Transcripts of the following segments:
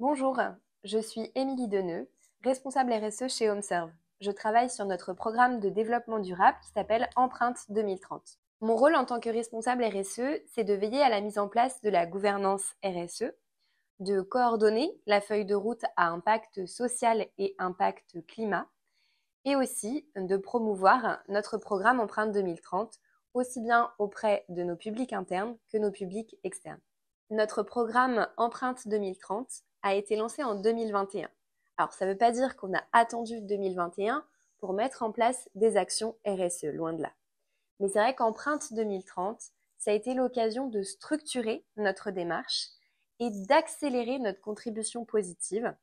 Bonjour, je suis Émilie Deneux, responsable RSE chez HomeServe. Je travaille sur notre programme de développement durable qui s'appelle Empreinte 2030. Mon rôle en tant que responsable RSE, c'est de veiller à la mise en place de la gouvernance RSE, de coordonner la feuille de route à impact social et impact climat, et aussi de promouvoir notre programme Empreinte 2030, aussi bien auprès de nos publics internes que nos publics externes. Notre programme Empreinte 2030 a été lancé en 2021. Alors, ça ne veut pas dire qu'on a attendu 2021 pour mettre en place des actions RSE, loin de là. Mais c'est vrai qu'Empreinte 2030, ça a été l'occasion de structurer notre démarche et d'accélérer notre contribution positive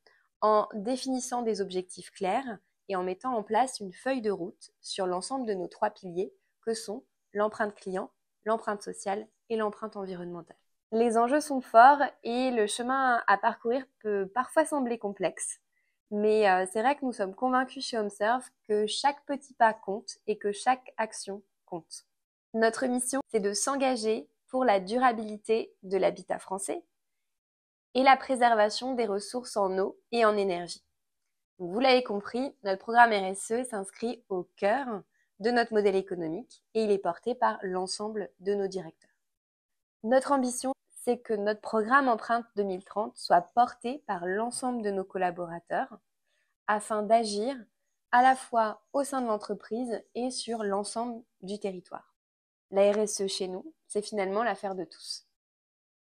en définissant des objectifs clairs et en mettant en place une feuille de route sur l'ensemble de nos trois piliers que sont l'empreinte client, l'empreinte sociale et l'empreinte environnementale. Les enjeux sont forts et le chemin à parcourir peut parfois sembler complexe. Mais euh, c'est vrai que nous sommes convaincus chez HomeServe que chaque petit pas compte et que chaque action compte. Notre mission, c'est de s'engager pour la durabilité de l'habitat français et la préservation des ressources en eau et en énergie. vous l'avez compris, notre programme RSE s'inscrit au cœur de notre modèle économique et il est porté par l'ensemble de nos directeurs. Notre ambition, c'est que notre programme Empreinte 2030 soit porté par l'ensemble de nos collaborateurs afin d'agir à la fois au sein de l'entreprise et sur l'ensemble du territoire. La RSE chez nous, c'est finalement l'affaire de tous.